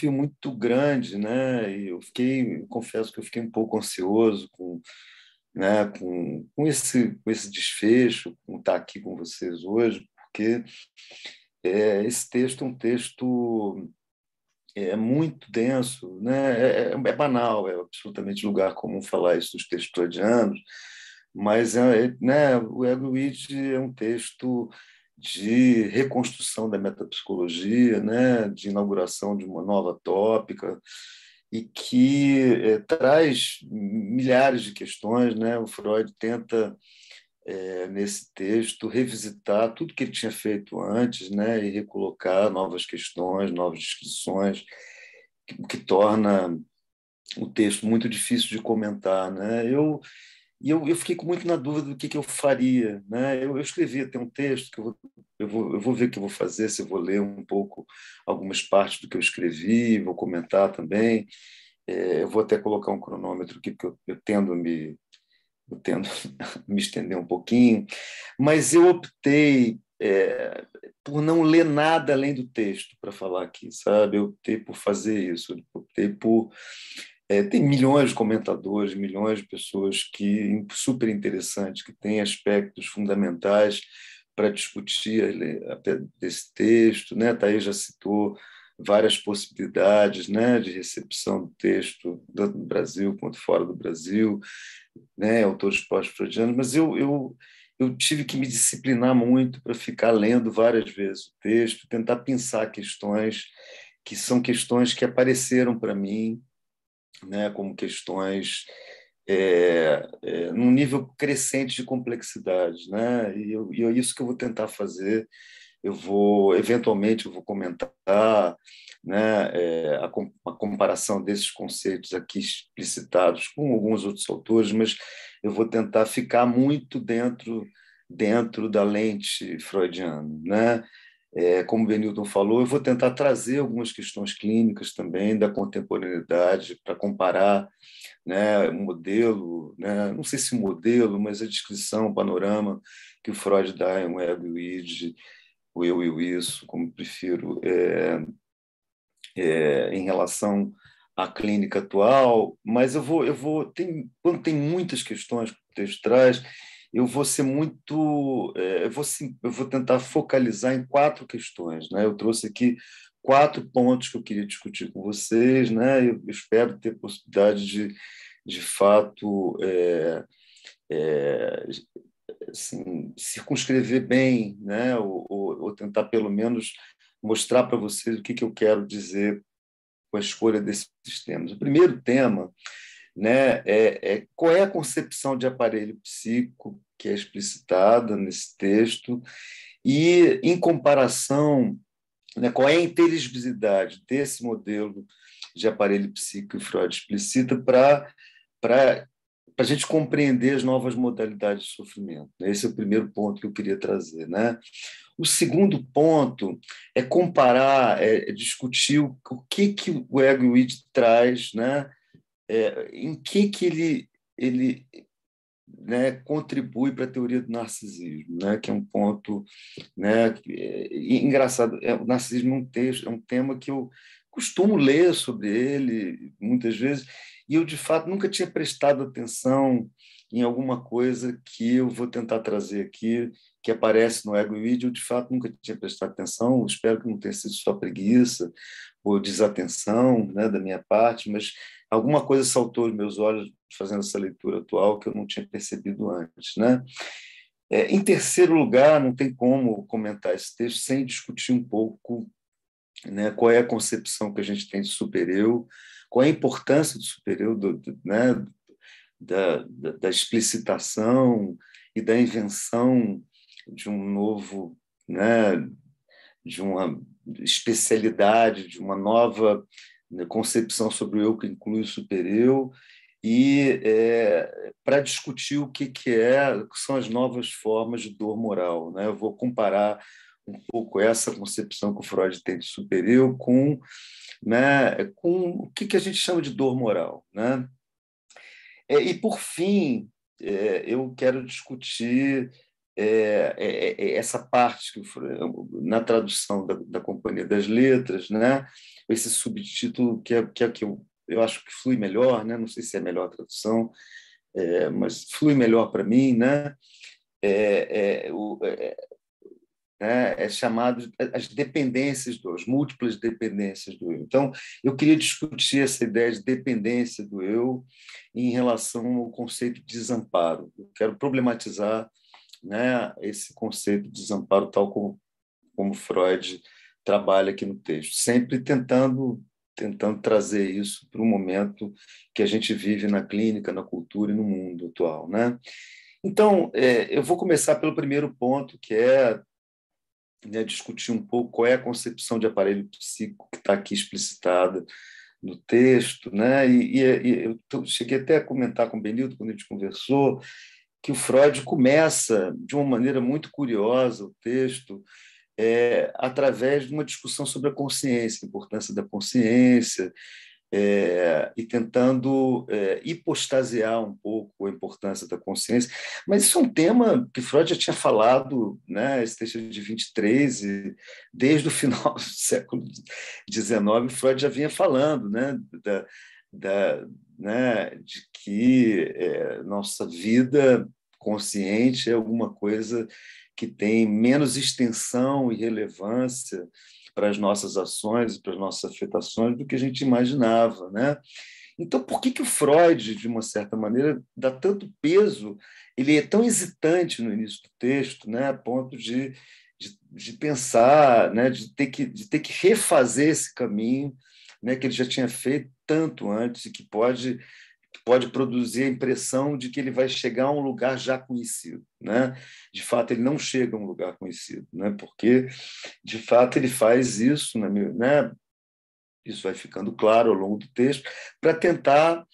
desafio muito grande, né? E eu fiquei, eu confesso que eu fiquei um pouco ansioso com, né, com, com, esse, com esse desfecho, com estar aqui com vocês hoje, porque é, esse texto é um texto é, é muito denso, né? É, é, é, banal, é absolutamente lugar comum falar isso dos textos freudianos, mas é, é né, o Ego é um texto de reconstrução da metapsicologia, né, de inauguração de uma nova tópica e que é, traz milhares de questões, né? O Freud tenta é, nesse texto revisitar tudo que ele tinha feito antes, né, e recolocar novas questões, novas discussões, o que, que torna o texto muito difícil de comentar, né? Eu e eu, eu fiquei muito na dúvida do que, que eu faria. Né? Eu, eu escrevi até um texto que eu vou, eu, vou, eu vou ver o que eu vou fazer, se eu vou ler um pouco algumas partes do que eu escrevi, vou comentar também. É, eu vou até colocar um cronômetro aqui, porque eu, eu tendo a me, eu tendo me estender um pouquinho. Mas eu optei é, por não ler nada além do texto para falar aqui, sabe? Eu optei por fazer isso, eu optei por é, tem milhões de comentadores, milhões de pessoas que super interessantes, que têm aspectos fundamentais para discutir desse texto, né? A Thaís já citou várias possibilidades, né, de recepção do texto tanto no Brasil quanto fora do Brasil, né, autores pós-freudianos, mas eu, eu eu tive que me disciplinar muito para ficar lendo várias vezes o texto, tentar pensar questões que são questões que apareceram para mim né, como questões é, é, num nível crescente de complexidade, né? E, eu, e é isso que eu vou tentar fazer. Eu vou, eventualmente, eu vou comentar né, é, a, a, comparação desses conceitos aqui explicitados com alguns outros autores, mas eu vou tentar ficar muito dentro dentro da lente freudiana, né? É, como o Benilton falou, eu vou tentar trazer algumas questões clínicas também da contemporaneidade para comparar né, o modelo, né, não sei se modelo, mas a descrição, o panorama que o Freud dá em Web e o Id, o Eu e o Isso, como prefiro, é, é, em relação à clínica atual, mas eu vou, eu vou tem, quando tem muitas questões que o texto traz, eu vou ser muito. É, eu vou, eu vou tentar focalizar em quatro questões. Né? Eu trouxe aqui quatro pontos que eu queria discutir com vocês. Né? Eu espero ter possibilidade de, de fato, é, é, assim, circunscrever bem, né? ou, ou, ou tentar, pelo menos, mostrar para vocês o que, que eu quero dizer com a escolha desses temas. O primeiro tema né? É, é, qual é a concepção de aparelho psíquico que é explicitada nesse texto e, em comparação, né, qual é a inteligibilidade desse modelo de aparelho psíquico que Freud explicita para para a gente compreender as novas modalidades de sofrimento. Né? Esse é o primeiro ponto que eu queria trazer. Né? O segundo ponto é comparar, é, é discutir o, o que, que o ego e o id traz né, é, em que, que ele, ele né, contribui para a teoria do narcisismo, né, que é um ponto né, engraçado. É, o narcisismo é um, texto, é um tema que eu costumo ler sobre ele muitas vezes, e eu, de fato, nunca tinha prestado atenção em alguma coisa que eu vou tentar trazer aqui, que aparece no Ego Vídeo, eu, de fato, nunca tinha prestado atenção, espero que não tenha sido só preguiça ou desatenção né, da minha parte, mas alguma coisa saltou nos meus olhos fazendo essa leitura atual que eu não tinha percebido antes, né? É, em terceiro lugar, não tem como comentar esse texto sem discutir um pouco né, qual é a concepção que a gente tem de supereu, qual é a importância do supereu, do, do, né, da, da, da, explicitação e da invenção de um novo, né, de uma especialidade, de uma nova né, concepção sobre o eu que inclui o supereu e é, para discutir o que, que é, que são as novas formas de dor moral. Né? Eu vou comparar um pouco essa concepção que o Freud tem de supereu com, né, com o que, que a gente chama de dor moral. Né? É, e, por fim, é, eu quero discutir é é, é, é, essa parte que na tradução da, da, Companhia das Letras, né? esse subtítulo que, é, que, é que eu, eu acho que flui melhor, né? não sei se é a melhor tradução, mas flui melhor para mim, né? O, é né, chamado as dependências do eu, as múltiplas dependências do eu. Então, eu queria discutir essa ideia de dependência do eu em relação ao conceito de desamparo. Eu quero problematizar né, esse conceito de desamparo, tal como, como Freud trabalha aqui no texto, sempre tentando tentando trazer isso para o momento que a gente vive na clínica, na cultura e no mundo atual, né? Então, é, eu vou começar pelo primeiro ponto, que é né, discutir um pouco qual é a concepção de aparelho psíquico que está aqui explicitada no texto, né? E, e, e eu cheguei até a comentar com o Benildo quando a gente conversou que o Freud começa de uma maneira muito curiosa o texto é, através de uma discussão sobre a consciência, a importância da consciência é, e tentando é, hipostasear um pouco a importância da consciência. Mas isso é um tema que Freud já tinha falado, né, esse texto é de 23, e desde o final do século XIX, Freud já vinha falando né, da, da, né, de que é, nossa vida consciente é alguma coisa que tem menos extensão e relevância para as nossas ações e para as nossas afetações do que a gente imaginava, né? Então, por que, que o Freud, de uma certa maneira, dá tanto peso? Ele é tão hesitante no início do texto, né, a ponto de, de, de pensar, né, de, ter que, de ter que refazer esse caminho né, que ele já tinha feito tanto antes e que pode pode produzir a impressão de que ele vai chegar a um lugar já conhecido, né? De fato, ele não chega a um lugar conhecido, né? Porque de fato ele faz isso, né? Isso vai ficando claro ao longo do texto para tentar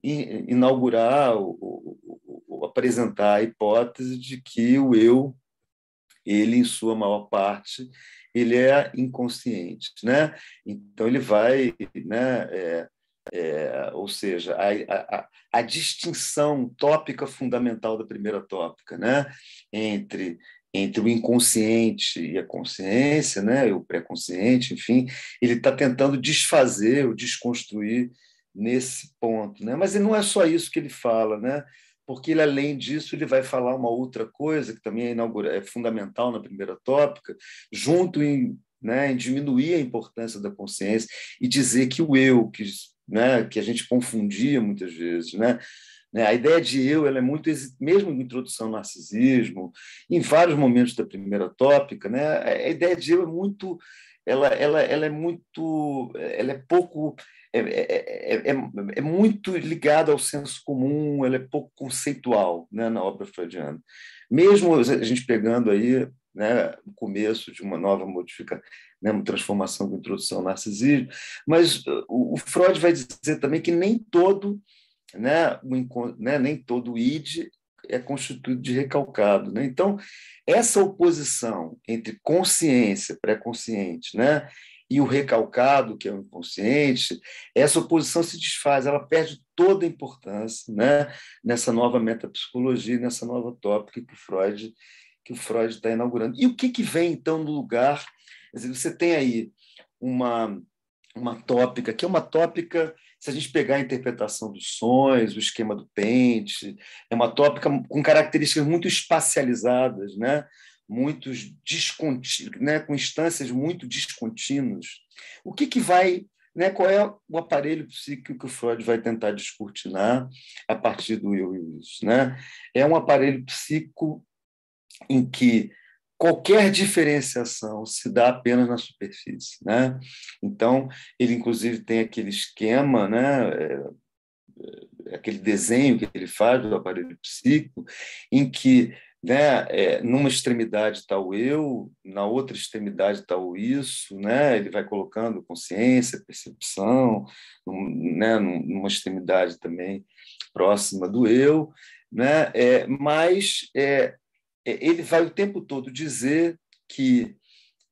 inaugurar ou apresentar a hipótese de que o eu ele em sua maior parte ele é inconsciente, né? Então ele vai, né? É, é, ou seja, a, a, a, distinção tópica fundamental da primeira tópica, né? Entre entre o inconsciente e a consciência, né? E o pré-consciente, enfim, ele está tentando desfazer ou desconstruir nesse ponto, né? Mas não é só isso que ele fala, né? porque ele, além disso, ele vai falar uma outra coisa que também é, inaugura, é fundamental na primeira tópica, junto em, né, em diminuir a importância da consciência e dizer que o eu, que, né, que a gente confundia muitas vezes, né, né a ideia de eu ela é muito, mesmo em introdução ao narcisismo, em vários momentos da primeira tópica, né, a ideia de eu é muito, ela, ela, ela é muito, ela é pouco é é é, é, é, é, muito ligada ao senso comum, ela é pouco conceitual né, na obra freudiana. Mesmo a gente pegando aí né, o começo de uma nova modificação, né, uma transformação com introdução ao narcisismo, mas uh, o, o, Freud vai dizer também que nem todo né, o, né, nem todo o id é constituído de recalcado. Né? Então, essa oposição entre consciência pré-consciente né, e o recalcado, que é o inconsciente, essa oposição se desfaz, ela perde toda a importância né? nessa nova metapsicologia, nessa nova tópica que o Freud que o Freud está inaugurando. E o que, que vem, então, no lugar? Dizer, você tem aí uma, uma tópica, que é uma tópica, se a gente pegar a interpretação dos sonhos, o esquema do pente, é uma tópica com características muito espacializadas, né? muitos né, com instâncias muito descontínuas. O que, que vai, né, qual é o aparelho psíquico que o Freud vai tentar descortinar a partir do eu e o isso? Né? É um aparelho psíquico em que qualquer diferenciação se dá apenas na superfície, né? Então ele inclusive tem aquele esquema, né? É, é, aquele desenho que ele faz do aparelho psíquico, em que né? É, numa extremidade tal o eu, na outra extremidade tal o isso, né? Ele vai colocando consciência, percepção, num, né? Numa extremidade também próxima do eu, né? É, mas é, é, ele vai o tempo todo dizer que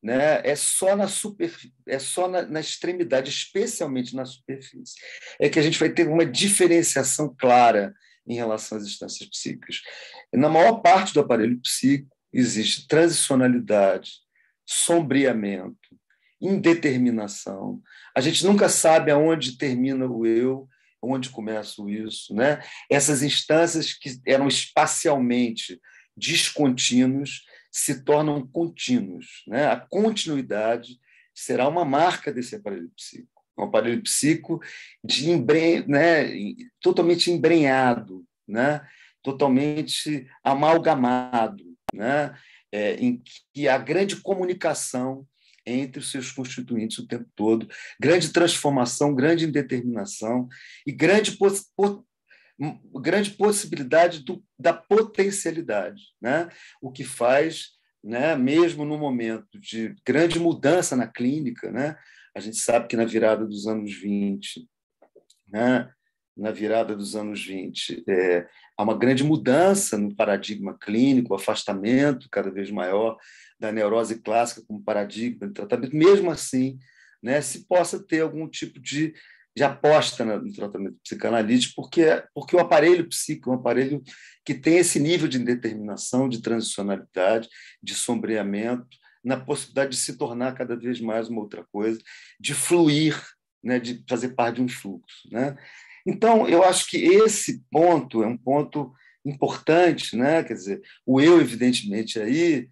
né? É só na super, é só na, na, extremidade, especialmente na superfície, é que a gente vai ter uma diferenciação clara em relação às instâncias psíquicas. Na maior parte do aparelho psíquico existe transicionalidade, sombreamento, indeterminação. A gente nunca sabe aonde termina o eu, onde começa o isso, né? Essas instâncias que eram espacialmente descontínuos se tornam contínuos, né? A continuidade será uma marca desse aparelho psíquico um aparelho psíquico de né, totalmente embrenhado, né, totalmente amalgamado, né, é, em que há grande comunicação entre os seus constituintes o tempo todo, grande transformação, grande indeterminação e grande, poss po grande possibilidade do, da potencialidade, né, o que faz, né, mesmo no momento de grande mudança na clínica, né, a gente sabe que na virada dos anos 20, né, na virada dos anos 20, é, há uma grande mudança no paradigma clínico, o afastamento cada vez maior da neurose clássica como paradigma de tratamento. Mesmo assim, né, se possa ter algum tipo de, de aposta no tratamento psicanalítico, porque, é, porque o aparelho psíquico é um aparelho que tem esse nível de indeterminação, de transicionalidade, de sombreamento, na possibilidade de se tornar cada vez mais uma outra coisa, de fluir, né, de fazer parte de um fluxo. Né? Então, eu acho que esse ponto é um ponto importante, né? quer dizer, o eu, evidentemente, aí,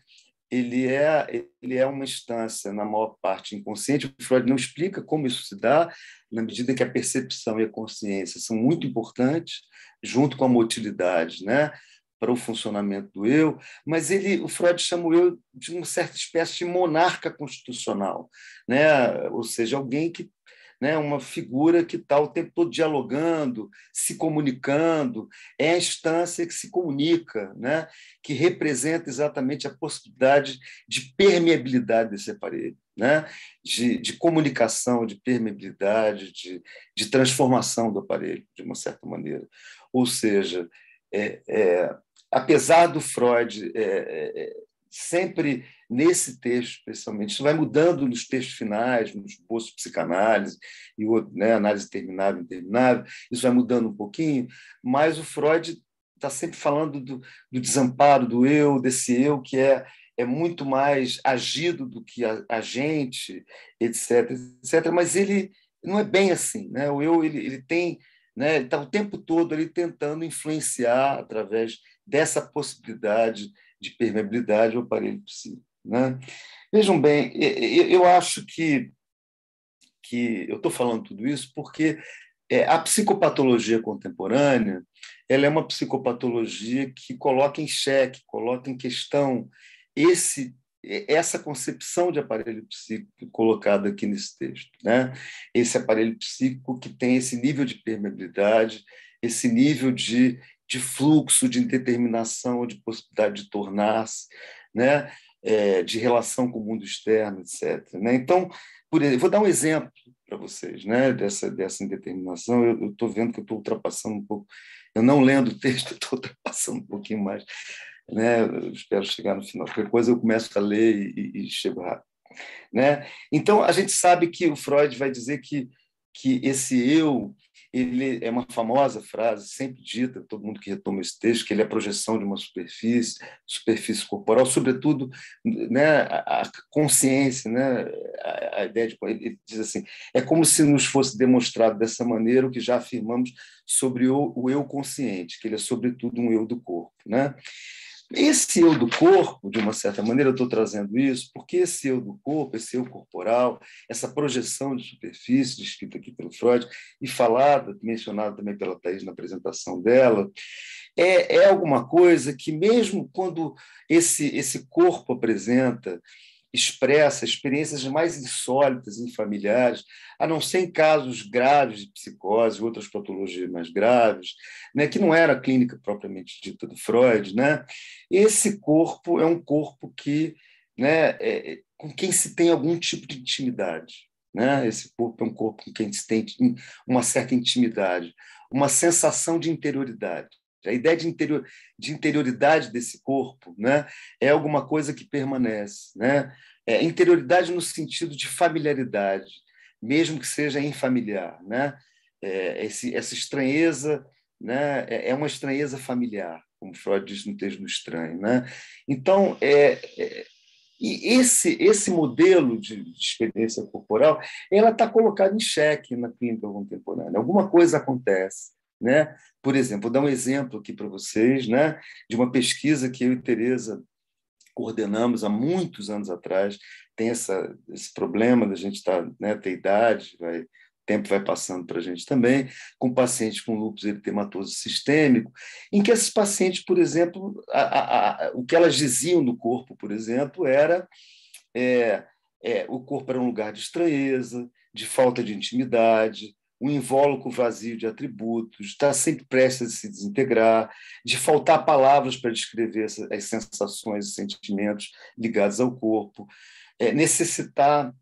ele é, ele é uma instância, na maior parte, inconsciente. O Freud não explica como isso se dá, na medida que a percepção e a consciência são muito importantes, junto com a motilidade. Né? para o funcionamento do eu, mas ele, o Freud chama o eu de uma certa espécie de monarca constitucional, né? ou seja, alguém que né, uma figura que está o tempo todo dialogando, se comunicando, é a instância que se comunica, né, que representa exatamente a possibilidade de permeabilidade desse aparelho, né, de, de comunicação, de permeabilidade, de, de transformação do aparelho, de uma certa maneira. Ou seja, é, é, apesar do Freud é, é, sempre nesse texto, especialmente, isso vai mudando nos textos finais, nos de psicanálise e outro, né, análise terminada, interminável, isso vai mudando um pouquinho, mas o Freud está sempre falando do, do, desamparo do eu, desse eu que é, é muito mais agido do que a, a gente, etc, etc. Mas ele não é bem assim, né? O eu ele, ele tem né? Ele está o tempo todo ali tentando influenciar através dessa possibilidade de permeabilidade o aparelho psíquico. Né? Vejam bem, eu acho que, que eu estou falando tudo isso porque é, a psicopatologia contemporânea ela é uma psicopatologia que coloca em xeque, coloca em questão esse essa concepção de aparelho psíquico colocada aqui nesse texto, né? Esse aparelho psíquico que tem esse nível de permeabilidade, esse nível de, de fluxo, de indeterminação, de possibilidade de tornar-se, né? É, de relação com o mundo externo, etc. Né? Então, por, eu vou dar um exemplo para vocês, né? Dessa dessa indeterminação. Eu estou vendo que eu estou ultrapassando um pouco. Eu não lendo o texto, estou ultrapassando um pouquinho mais né? Eu espero chegar no final. Qualquer coisa eu começo a ler e, e, e chego rápido. Né? Então, a gente sabe que o Freud vai dizer que, que esse eu, ele é uma famosa frase, sempre dita, todo mundo que retoma esse texto, que ele é a projeção de uma superfície, superfície corporal, sobretudo né, a, consciência, né, a, a, ideia de. Ele diz assim: é como se nos fosse demonstrado dessa maneira o que já afirmamos sobre o, o eu consciente, que ele é, sobretudo, um eu do corpo. Né? Esse eu do corpo, de uma certa maneira, eu estou trazendo isso, porque esse eu do corpo, esse eu corporal, essa projeção de superfície descrita aqui pelo Freud e falada, mencionada também pela Thais na apresentação dela, é, é alguma coisa que, mesmo quando esse, esse corpo apresenta, expressa experiências mais insólitas em familiares, a não ser em casos graves de psicose, outras patologias mais graves, né, que não era a clínica propriamente dita do Freud. Né? Esse corpo é um corpo que, né, é, é com quem se tem algum tipo de intimidade. Né? Esse corpo é um corpo com quem se tem uma certa intimidade, uma sensação de interioridade. A ideia de, interior, de interioridade desse corpo né, é alguma coisa que permanece. Né? É interioridade no sentido de familiaridade, mesmo que seja infamiliar. Né? É, esse, essa estranheza né, é, é uma estranheza familiar, como Freud diz no texto do Estranho. Né? Então, é, é e esse, esse modelo de, de experiência corporal ela está colocada em xeque na clínica contemporânea. Alguma coisa acontece. Né? Por exemplo, vou dar um exemplo aqui para vocês né? de uma pesquisa que eu e Tereza coordenamos há muitos anos atrás. Tem essa, esse problema da gente tá, né, ter idade, vai, o tempo vai passando para a gente também, com pacientes com lúpus eritematoso sistêmico, em que esses pacientes, por exemplo, a, a, a, o que elas diziam do corpo, por exemplo, era é, é, o corpo era um lugar de estranheza, de falta de intimidade, um invólucro vazio de atributos, está sempre prestes a se desintegrar, de faltar palavras para descrever as sensações e sentimentos ligados ao corpo, é, necessitar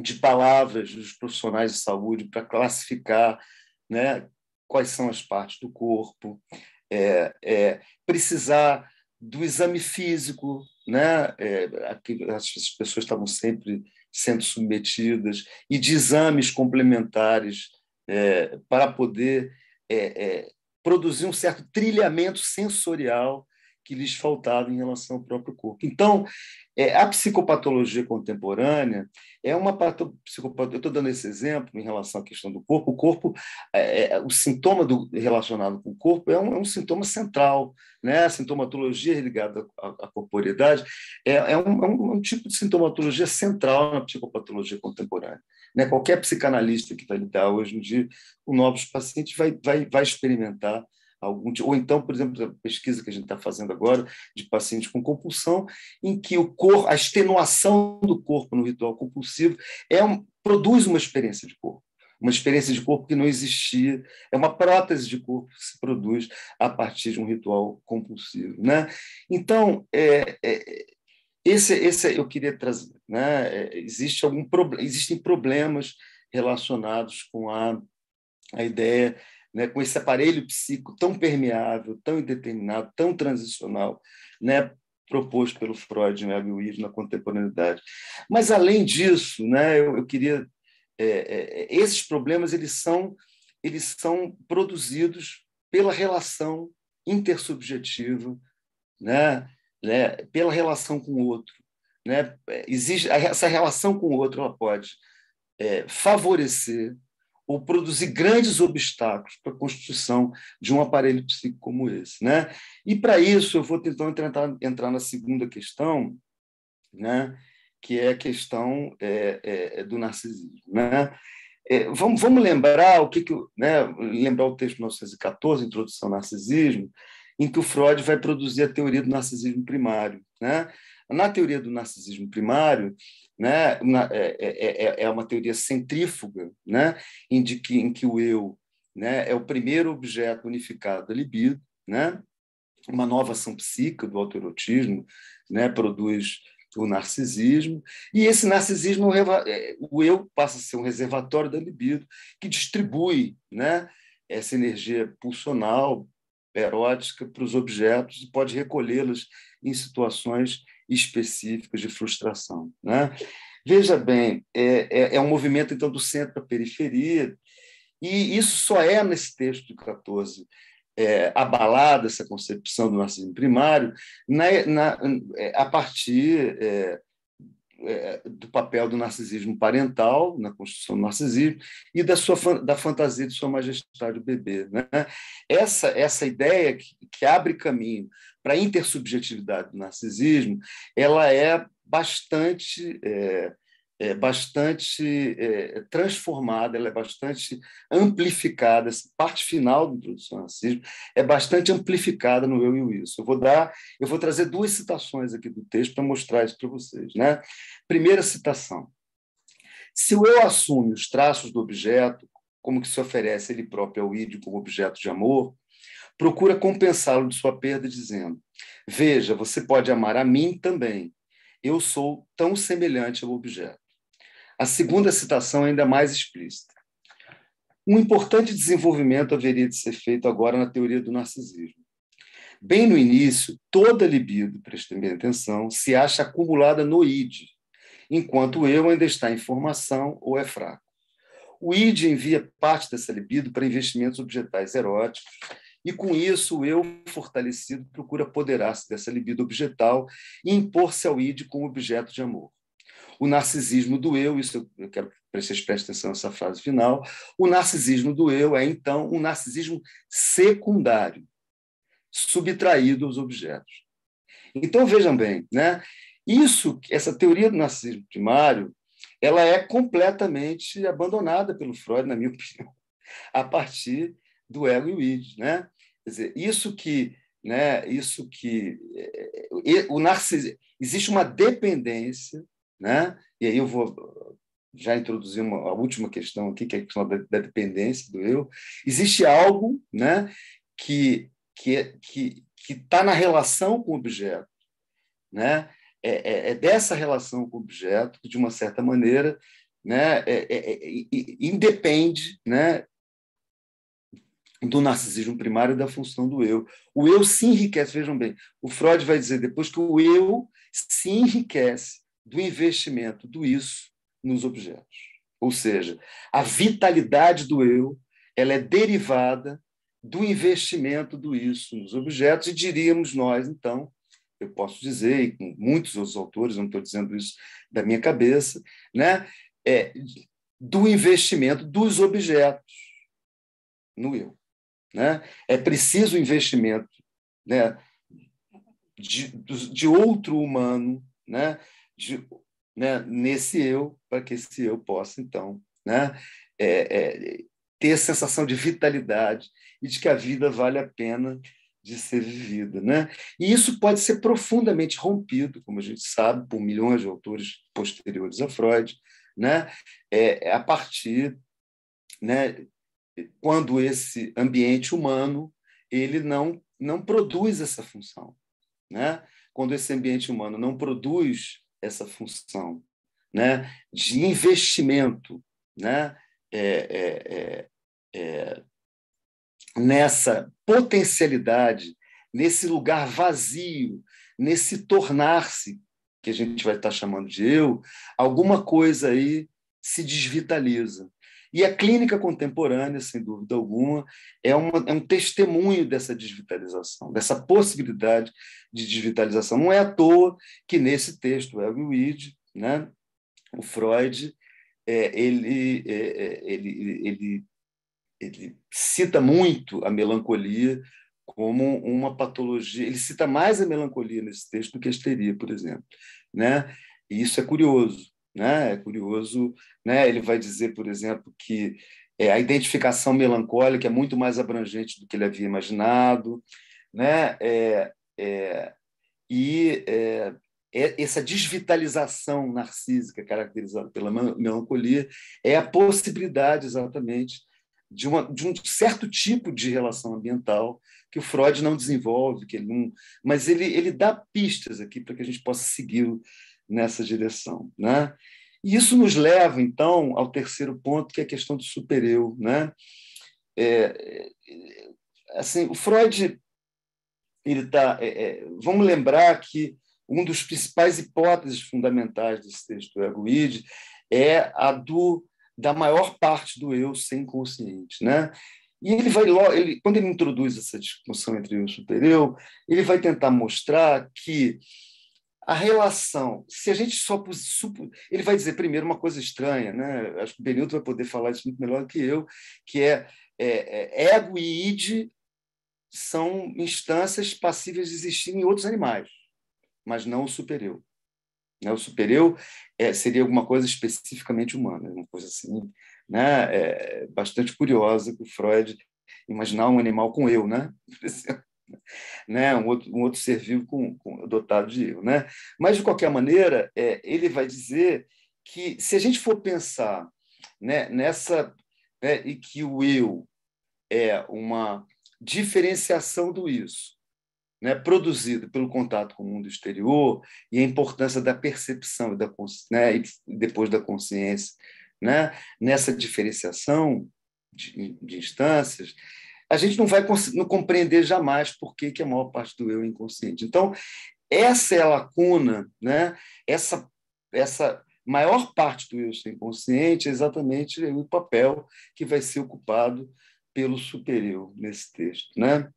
de palavras dos profissionais de saúde para classificar né, quais são as partes do corpo, é, é, precisar do exame físico, né? É, aqui, as pessoas estavam sempre sendo submetidas, e de exames complementares é, para poder é, é, produzir um certo trilhamento sensorial que lhes faltava em relação ao próprio corpo. Então, é, a psicopatologia contemporânea é uma psicopatologia. Eu estou dando esse exemplo em relação à questão do corpo. O corpo, é, é, o sintoma do, relacionado com o corpo é um, é um sintoma central. Né? A sintomatologia ligada à, à corporeidade é, é, um, é um tipo de sintomatologia central na psicopatologia contemporânea. Né? Qualquer psicanalista que está lidar tá hoje em dia, com novos pacientes vai, vai, vai experimentar algum ou então, por exemplo, a pesquisa que a gente está fazendo agora de pacientes com compulsão, em que o corpo, a extenuação do corpo no ritual compulsivo é um, produz uma experiência de corpo uma experiência de corpo que não existia, é uma prótese de corpo que se produz a partir de um ritual compulsivo. Né? Então, é, é esse, esse eu queria trazer. Né? É, existe algum existem problemas relacionados com a, a ideia, né? com esse aparelho psíquico tão permeável, tão indeterminado, tão transicional, né? proposto pelo Freud e né? na contemporaneidade. Mas, além disso, né? eu, eu queria... É, é, esses problemas eles são, eles são produzidos pela relação intersubjetiva né? né, pela relação com o outro. Né? Existe, essa relação com o outro ela pode é, favorecer ou produzir grandes obstáculos para a construção de um aparelho psíquico como esse. Né? E para isso, eu vou então tentar entrar na segunda questão, né? que é a questão é, é, é, do narcisismo. Né? É, vamos, vamos, lembrar o que, que né, lembrar o texto de 1914, Introdução ao Narcisismo, em que o Freud vai produzir a teoria do narcisismo primário. Né? Na teoria do narcisismo primário, né, é é, é, é, é uma teoria centrífuga, né, em, de que, em que o eu né, é o primeiro objeto unificado da libido, né? uma nova ação psíquica do autoerotismo né, produz o narcisismo, e esse narcisismo, o é, eu passa a ser um reservatório da libido, que distribui né, essa energia pulsional erótica para os objetos e pode recolhê-los em situações específicas de frustração. Né? Veja bem, é, é, é um movimento então do centro para a periferia, e isso só é nesse texto de 14 é, abalada essa concepção do marxismo primário né, na, na, é, a partir é, é, do papel do narcisismo parental na construção do narcisismo e da sua da fantasia de sua majestade o bebê, né? Essa essa ideia que, que abre caminho para a intersubjetividade do narcisismo, ela é bastante é, é bastante é, transformada, ela é bastante amplificada, essa parte final do introdução ao racismo é bastante amplificada no Eu e o Isso. Eu vou dar, eu vou trazer duas citações aqui do texto para mostrar isso para vocês, né? Primeira citação: se o eu assume os traços do objeto como que se oferece ele próprio ao ídolo como objeto de amor, procura compensá-lo de sua perda dizendo: veja, você pode amar a mim também. Eu sou tão semelhante ao objeto. A segunda citação é ainda mais explícita. Um importante desenvolvimento haveria de ser feito agora na teoria do narcisismo. Bem no início, toda libido, prestem bem atenção, se acha acumulada no id, enquanto o eu ainda está em formação ou é fraco. O id envia parte dessa libido para investimentos objetais eróticos, e com isso o eu fortalecido procura apoderar-se dessa libido objetal e impor-se ao id como objeto de amor o narcisismo do eu, isso eu quero que vocês prestem atenção nessa frase final, o narcisismo do eu é, então, um narcisismo secundário, subtraído aos objetos. Então, vejam bem, né? isso, essa teoria do narcisismo primário, ela é completamente abandonada pelo Freud, na minha opinião, a partir do ego e o id, né? Quer dizer, isso que, né, isso que é, é, é, o narcisismo existe uma dependência né? E aí eu vou eh, já introduzir uma, a última questão aqui, que é a questão da, da dependência do eu. Existe algo né, que que é, que está na relação com o objeto, né? É, é, é, dessa relação com o objeto que, de uma certa maneira, né, é, é, é independe, né, do narcisismo primário e da função do eu. O eu se enriquece, vejam bem. O Freud vai dizer depois que o eu se enriquece do investimento do isso nos objetos. Ou seja, a vitalidade do eu ela é derivada do investimento do isso nos objetos, e diríamos nós, então, eu posso dizer, e com muitos outros autores, não estou dizendo isso da minha cabeça, né? É, do investimento dos objetos no eu. Né? É preciso investimento né? de, de outro humano, né? de, né, nesse eu, para que esse eu possa, então, né, é, é, ter sensação de vitalidade e de que a vida vale a pena de ser vivida. Né? E isso pode ser profundamente rompido, como a gente sabe, por milhões de autores posteriores a Freud, né? é, é a partir né, quando esse ambiente humano ele não, não produz essa função. Né? Quando esse ambiente humano não produz essa função né, de investimento né, é, é, é, nessa potencialidade, nesse lugar vazio, nesse tornar-se, que a gente vai estar chamando de eu, alguma coisa aí se desvitaliza. E a clínica contemporânea, sem dúvida alguma, é, uma, é um testemunho dessa desvitalização, dessa possibilidade de desvitalização. Não é à toa que nesse texto, Elvin Weed, né, o Freud, é, ele, é, é ele, ele, ele cita muito a melancolia como uma patologia. Ele cita mais a melancolia nesse texto do que a histeria, por exemplo. Né? E isso é curioso, né? É curioso. Né? Ele vai dizer, por exemplo, que é, a identificação melancólica é muito mais abrangente do que ele havia imaginado. Né? É, é, e é, é, essa desvitalização narcísica caracterizada pela melancolia é a possibilidade exatamente de, uma, de, um certo tipo de relação ambiental que o Freud não desenvolve, que ele não, mas ele, ele dá pistas aqui para que a gente possa segui-lo nessa direção. Né? E isso nos leva, então, ao terceiro ponto, que é a questão do supereu. Né? É, é assim, o Freud, ele tá, é, é vamos lembrar que uma das principais hipóteses fundamentais desse texto do egoide é a do, da maior parte do eu sem consciente. Né? E ele vai logo, ele, quando ele introduz essa discussão entre eu e o superior, ele vai tentar mostrar que a relação, se a gente só ele vai dizer primeiro uma coisa estranha, né? Acho que o Benilto vai poder falar isso muito melhor do que eu, que é, é, é ego e id são instâncias passíveis de existir em outros animais, mas não o superior. Né? O superior é, seria alguma coisa especificamente humana, uma coisa assim, né? É, bastante curiosa que o Freud imaginar um animal com eu, né? Por exemplo né? um, outro, um outro ser vivo com, com, dotado de eu. Né? Mas, de qualquer maneira, é, ele vai dizer que, se a gente for pensar né, nessa. Né, e que o eu é uma diferenciação do isso, né, produzido pelo contato com o mundo exterior e a importância da percepção da, né, e depois da consciência né, nessa diferenciação de, de instâncias, a gente não vai não compreender jamais por que, que a maior parte do eu é inconsciente. Então, essa é a lacuna, né? essa, essa maior parte do eu ser inconsciente é exatamente o papel que vai ser ocupado pelo superior nesse texto. Né?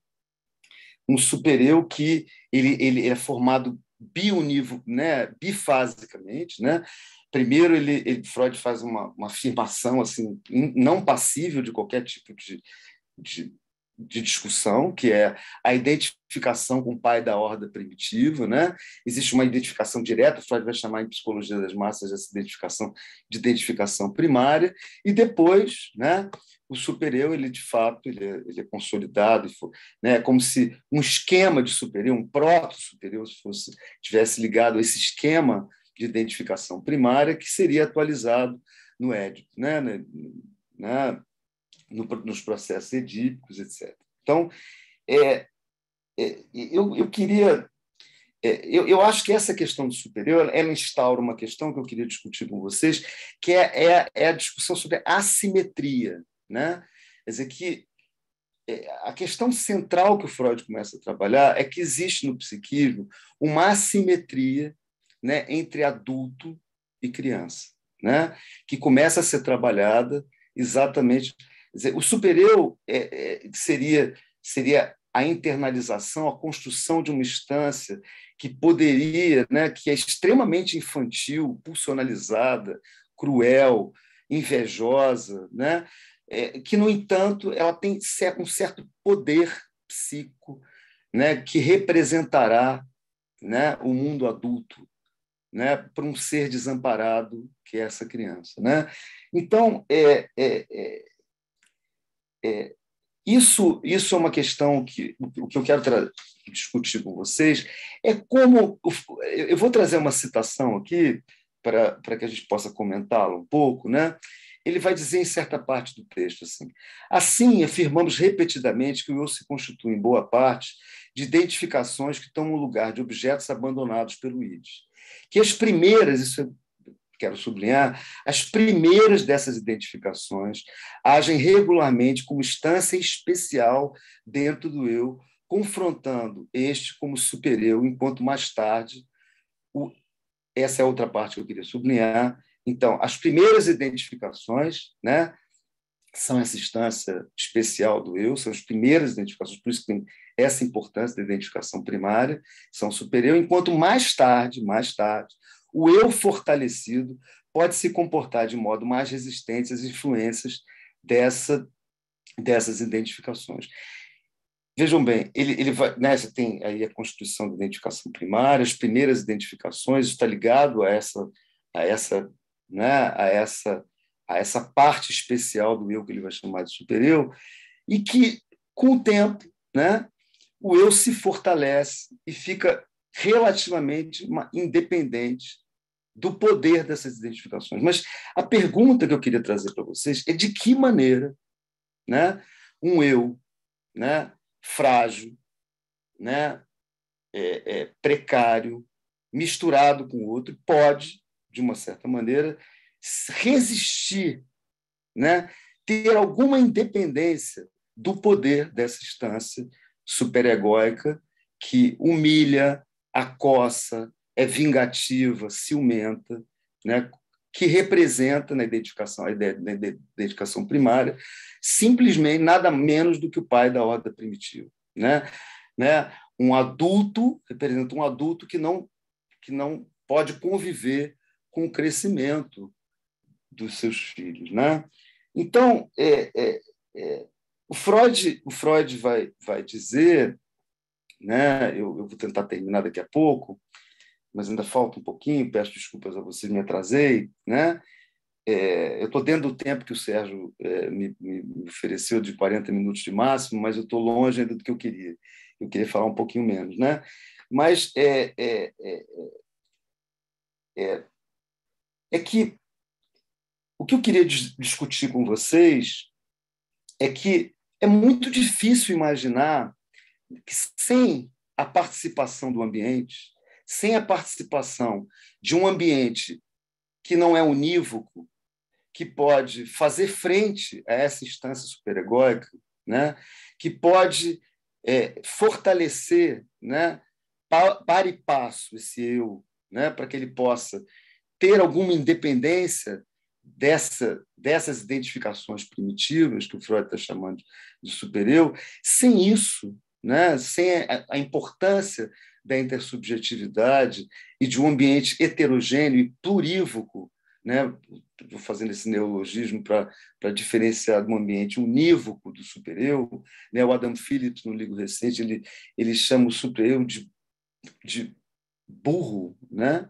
Um supereu que ele, ele é formado biunivo, né? bifasicamente. Né? Primeiro, ele, ele Freud faz uma, uma afirmação assim, não passível de qualquer tipo de, de de discussão, que é a identificação com o pai da horda primitiva. Né? Existe uma identificação direta, Freud vai chamar em psicologia das massas essa identificação de identificação primária, e depois né, o superior ele de fato ele é, ele é consolidado, né, é como se um esquema de superior, um proto superior se fosse, tivesse ligado a esse esquema de identificação primária que seria atualizado no Édipo, né, né, né? no, nos processos edípicos, etc. Então, é, é, eu, eu queria. É, eu, eu acho que essa questão do superior ela instaura uma questão que eu queria discutir com vocês, que é, é, é a discussão sobre a assimetria. Né? Quer dizer, que é, a questão central que o Freud começa a trabalhar é que existe no psiquismo uma assimetria né, entre adulto e criança, né, que começa a ser trabalhada exatamente Dizer, o supereu é, é, seria, seria a internalização, a construção de uma instância que poderia, né, que é extremamente infantil, pulsionalizada, cruel, invejosa, né, é, que, no entanto, ela tem um certo poder psíquico né, que representará né, o mundo adulto né, para um ser desamparado que é essa criança. Né? Então, é, é, é é, isso, isso é uma questão que o que eu quero discutir com vocês é como. Eu vou trazer uma citação aqui para que a gente possa comentá-la um pouco, né? Ele vai dizer em certa parte do texto assim: assim afirmamos repetidamente que o eu se constitui em boa parte de identificações que tomam lugar de objetos abandonados pelo id, que as primeiras, isso é quero sublinhar, as primeiras dessas identificações agem regularmente como instância especial dentro do eu, confrontando este como supereu, enquanto mais tarde, o... essa é outra parte que eu queria sublinhar. Então, as primeiras identificações, né, são essa instância especial do eu, são as primeiras identificações, por isso tem essa importância da identificação primária, são superior, enquanto mais tarde, mais tarde, o eu fortalecido pode se comportar de modo mais resistente às influências dessa, dessas identificações. Vejam bem, ele, ele vai, né, você tem aí a constituição da identificação primária, as primeiras identificações, está ligado a essa, a essa, né, a essa, a essa parte especial do eu que ele vai chamar de superior, e que, com o tempo, né, o eu se fortalece e fica relativamente independente do poder dessas identificações. Mas a pergunta que eu queria trazer para vocês é de que maneira né, um eu né, frágil, né, é, é, precário, misturado com o outro, pode, de uma certa maneira, resistir, né, ter alguma independência do poder dessa instância superegóica que humilha, acossa, é vingativa, ciumenta, né? que representa na identificação, na identificação primária, simplesmente nada menos do que o pai da ordem primitiva. Né? Né? Um adulto, representa um adulto que não, que não pode conviver com o crescimento dos seus filhos. Né? Então, é, é, é, o Freud, o Freud vai, vai dizer, né, eu, eu vou tentar terminar daqui a pouco, mas ainda falta um pouquinho, peço desculpas a você, me atrasei, né? É, eu estou dentro do tempo que o Sérgio é, me, me, ofereceu, de 40 minutos de máximo, mas eu estou longe ainda do que eu queria. Eu queria falar um pouquinho menos, né? Mas é é, é, é, é, é que o que eu queria dis discutir com vocês é que é muito difícil imaginar que sem a participação do ambiente, sem a participação de um ambiente que não é unívoco, que pode fazer frente a essa instância superegóica, né? que pode é, fortalecer né? para e passo esse eu, né? para que ele possa ter alguma independência dessa, dessas identificações primitivas que o Freud está chamando de, de supereu, sem isso, né? sem a, a importância da intersubjetividade e de um ambiente heterogêneo e plurívoco, né? Estou fazendo esse neologismo para diferenciar de um ambiente unívoco do supereu. Né? O Adam Phillips, no livro recente, ele, ele chama o supereu de, de burro, né?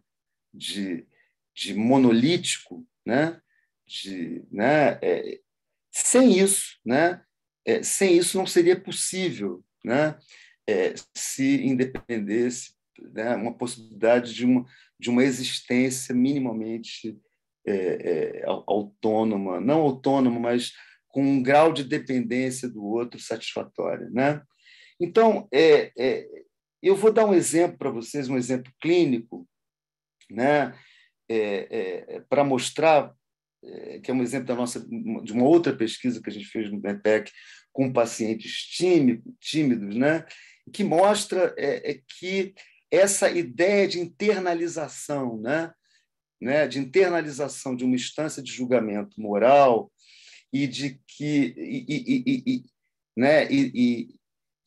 de, de monolítico, né? de, né? É, sem isso, né? É, sem isso não seria possível. Né? é, se independesse, né, uma possibilidade de uma, de uma existência minimamente é, é, autônoma, não autônoma, mas com um grau de dependência do outro satisfatório. Né? Então, é, é, eu vou dar um exemplo para vocês, um exemplo clínico, né, é, para mostrar que é um exemplo da nossa, de uma outra pesquisa que a gente fez no BEPEC com pacientes tímidos, tímidos né? o que mostra é, é, que essa ideia de internalização, né? Né? de internalização de uma instância de julgamento moral e de que e, e, e, né? e,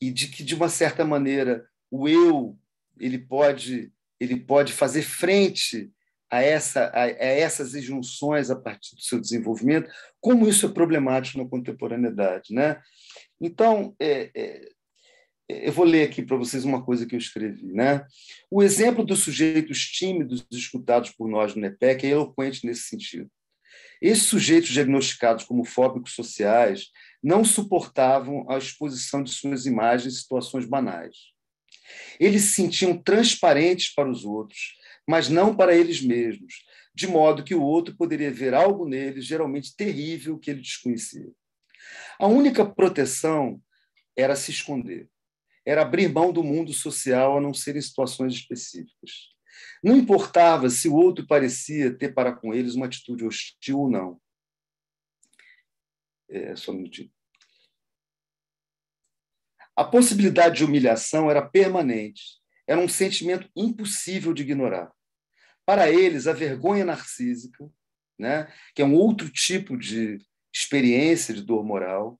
e de que de uma certa maneira o eu ele pode ele pode fazer frente a, essa, a, essas injunções a partir do seu desenvolvimento, como isso é problemático na contemporaneidade. Né? Então, é, é, eu vou ler aqui para vocês uma coisa que eu escrevi. Né? O exemplo dos sujeitos tímidos escutados por nós no NEPEC é eloquente nesse sentido. Esses sujeitos diagnosticados como fóbicos sociais não suportavam a exposição de suas imagens em situações banais. Eles se sentiam transparentes para os outros, mas não para eles mesmos, de modo que o outro poderia ver algo neles, geralmente terrível, que ele desconhecia. A única proteção era se esconder era abrir mão do mundo social a não ser em situações específicas. Não importava se o outro parecia ter para com eles uma atitude hostil ou não. É, só um minutinho. A possibilidade de humilhação era permanente, era um sentimento impossível de ignorar. Para eles, a vergonha narcísica, né, que é um outro tipo de experiência de dor moral,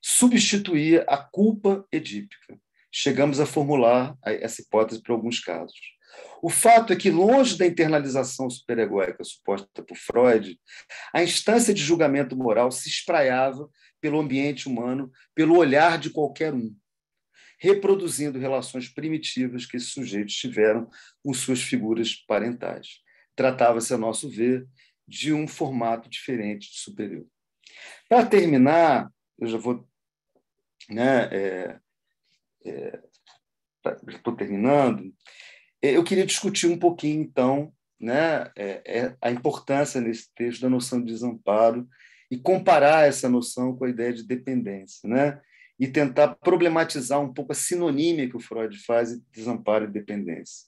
substituía a culpa edípica chegamos a formular essa hipótese para alguns casos. O fato é que, longe da internalização superegoica suposta por Freud, a instância de julgamento moral se espraiava pelo ambiente humano, pelo olhar de qualquer um, reproduzindo relações primitivas que esses sujeitos tiveram com suas figuras parentais. Tratava-se, a nosso ver, de um formato diferente de superior. Para terminar, eu já vou né, é, estou é, terminando, é, eu queria discutir um pouquinho, então, né, é, a importância nesse texto da noção de desamparo e comparar essa noção com a ideia de dependência, né? e tentar problematizar um pouco a sinonímia que o Freud faz de desamparo e dependência.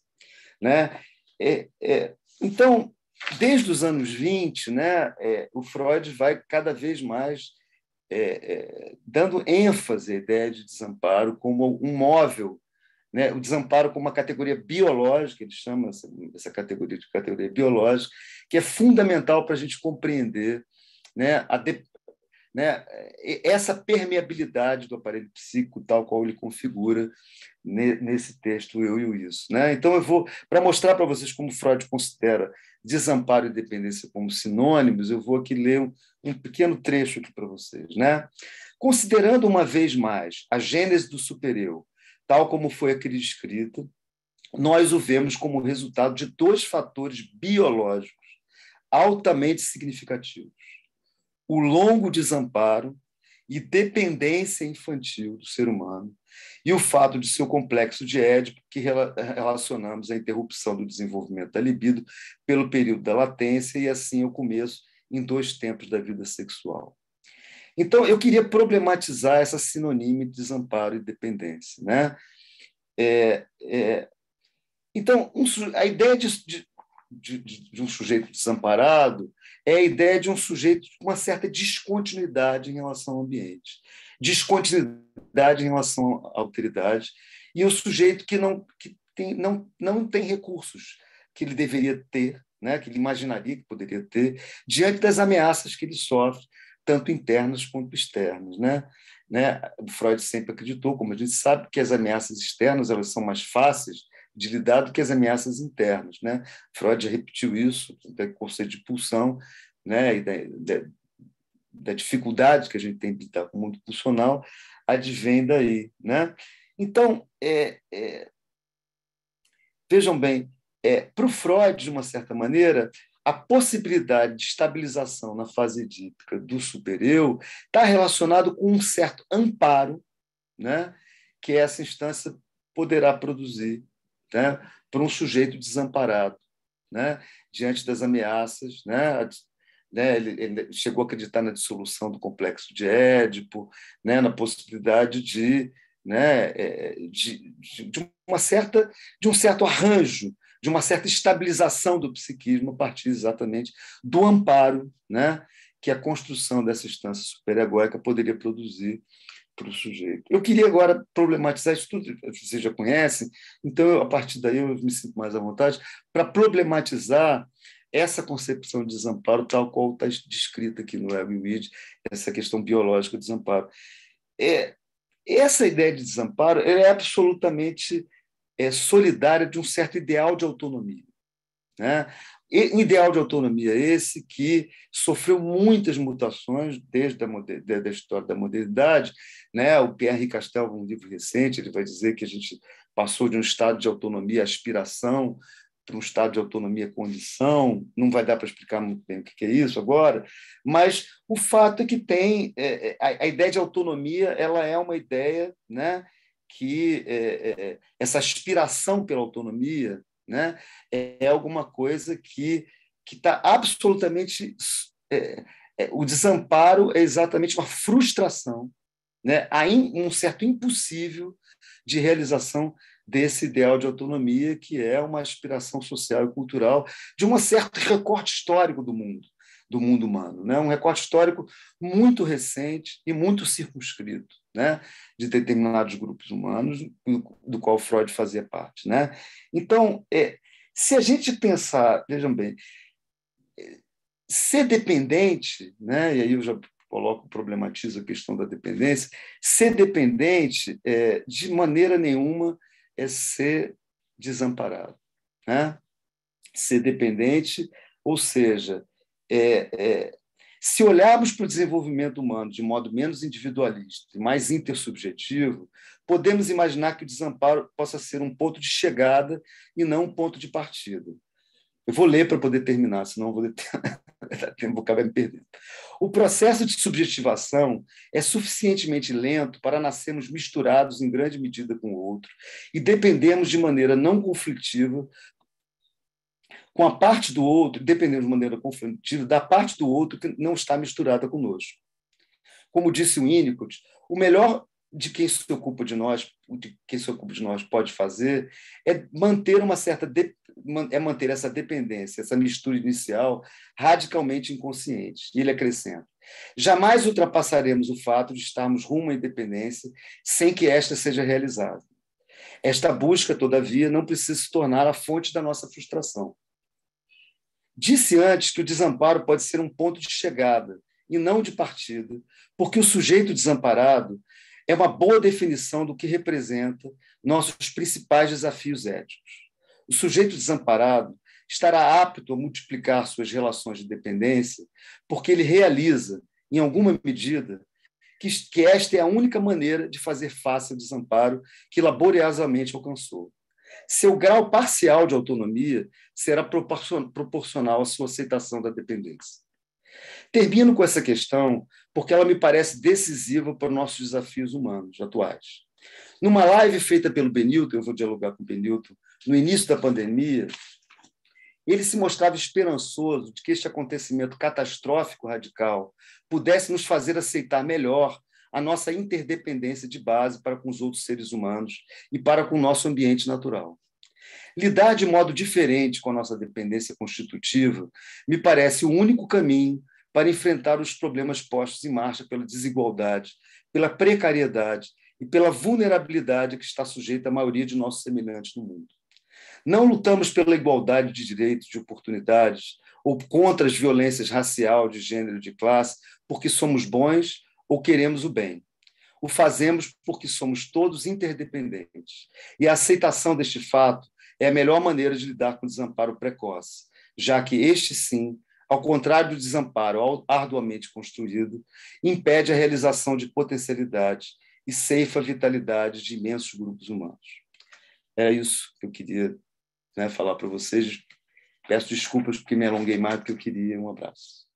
Né? É, é, então, desde os anos 20, né, é, o Freud vai cada vez mais é, é, dando ênfase à ideia de desamparo como um móvel, né? o desamparo como uma categoria biológica, ele chama essa, essa categoria de categoria biológica, que é fundamental para a gente compreender né? a, de, né, essa permeabilidade do aparelho psíquico tal qual ele configura nesse texto Eu e o Isso. Né? Então eu vou, para mostrar para vocês como Freud considera desamparo e dependência como sinônimos, eu vou aqui ler um, um pequeno trecho aqui para vocês. Né? Considerando uma vez mais a gênese do supereu, tal como foi aqui descrita, nós o vemos como resultado de dois fatores biológicos altamente significativos o longo desamparo e dependência infantil do ser humano e o fato de seu complexo de Édipo, que relacionamos à interrupção do desenvolvimento da libido pelo período da latência e assim o começo em dois tempos da vida sexual. Então, eu queria problematizar essa sinônimo de desamparo e dependência. Né? É, é, então, um, a ideia de, de, de, de, de um sujeito desamparado é a ideia de um sujeito com uma certa descontinuidade em relação ao ambiente, descontinuidade em relação à alteridade, e o um sujeito que não, que tem, não, não tem recursos que ele deveria ter, né, que ele imaginaria que poderia ter, diante das ameaças que ele sofre, tanto internas quanto externas. Né? Né? Freud sempre acreditou, como a gente sabe, que as ameaças externas elas são mais fáceis de lidar do que as ameaças internas. Né? Freud repetiu isso, o conceito de pulsão, né? e da, da, da dificuldade que a gente tem de lidar com o mundo pulsional, advém daí. Né? Então, é, é, vejam bem, é, para o Freud, de uma certa maneira, a possibilidade de estabilização na fase edípica do supereu está relacionado com um certo amparo, né, que essa instância poderá produzir né, para um sujeito desamparado, né, diante das ameaças. Né, né, ele, ele, chegou a acreditar na dissolução do complexo de Édipo, né, na possibilidade de, né, é, de, de, uma certa, de um certo arranjo, de uma certa estabilização do psiquismo a partir exatamente do amparo né, que a construção dessa instância superegóica poderia produzir para o sujeito. Eu queria agora problematizar isso tudo, vocês já conhecem, então a partir daí eu me sinto mais à vontade para problematizar essa concepção de desamparo, tal qual está descrita aqui no Webmid, essa questão biológica do desamparo. É, essa ideia de desamparo é absolutamente é, solidária de um certo ideal de autonomia. Né? um ideal de autonomia é esse que sofreu muitas mutações desde a da história da modernidade. Né? O Pierre Castel, um livro recente, ele vai dizer que a gente passou de um estado de autonomia aspiração para um estado de autonomia condição. Não vai dar para explicar muito bem o que é isso agora, mas o fato é que tem é, é, a, ideia de autonomia, ela é uma ideia, né? Que essa aspiração pela autonomia né? É, é alguma coisa que está absolutamente. É, é, o desamparo é exatamente uma frustração, né? um certo impossível de realização desse ideal de autonomia, que é uma aspiração social e cultural de um certo recorte histórico do mundo, do mundo humano, né? um recorte histórico muito recente e muito circunscrito né, de determinados grupos humanos, do, qual Freud fazia parte. Né? Então, é, se a gente pensar, vejam bem, é, ser dependente, né, e aí eu já coloco, problematizo a questão da dependência, ser dependente, é, de maneira nenhuma, é ser desamparado. Né? Ser dependente, ou seja, é, é, se olharmos para o desenvolvimento humano de modo menos individualista e mais intersubjetivo, podemos imaginar que o desamparo possa ser um ponto de chegada e não um ponto de partida. Eu vou ler para poder terminar, senão vou tempo, vou acabar me perdendo. O processo de subjetivação é suficientemente lento para nascermos misturados em grande medida com o outro e dependemos de maneira não conflitiva com a parte do outro, dependendo de maneira conflitiva, da parte do outro que não está misturada conosco. Como disse o Winnicott, o melhor de quem se ocupa de nós, de quem se ocupa de nós pode fazer é manter uma certa de, é manter essa dependência, essa mistura inicial radicalmente inconsciente. E ele acrescenta: jamais ultrapassaremos o fato de estarmos rumo à independência sem que esta seja realizada. Esta busca, todavia, não precisa se tornar a fonte da nossa frustração. Disse antes que o desamparo pode ser um ponto de chegada e não de partida, porque o sujeito desamparado é uma boa definição do que representa nossos principais desafios éticos. O sujeito desamparado estará apto a multiplicar suas relações de dependência, porque ele realiza, em alguma medida, que, esta é a única maneira de fazer face ao desamparo que laboriosamente alcançou seu grau parcial de autonomia será proporcional à sua aceitação da dependência. Termino com essa questão porque ela me parece decisiva para nossos desafios humanos atuais. Numa live feita pelo Benilton, eu vou dialogar com o Benilton, no início da pandemia, ele se mostrava esperançoso de que este acontecimento catastrófico radical pudesse nos fazer aceitar melhor a nossa interdependência de base para com os outros seres humanos e para com o nosso ambiente natural. Lidar de modo diferente com a nossa dependência constitutiva me parece o único caminho para enfrentar os problemas postos em marcha pela desigualdade, pela precariedade e pela vulnerabilidade que está sujeita a maioria de nossos semelhantes no mundo. Não lutamos pela igualdade de direitos, de oportunidades ou contra as violências racial, de gênero, de classe, porque somos bons ou queremos o bem. O fazemos porque somos todos interdependentes. E a aceitação deste fato é a melhor maneira de lidar com o desamparo precoce, já que este, sim, ao contrário do desamparo arduamente construído, impede a realização de potencialidade e ceifa a vitalidade de imensos grupos humanos. Era é isso que eu queria né, falar para vocês. Peço desculpas porque me alonguei mais do que eu queria. Um abraço.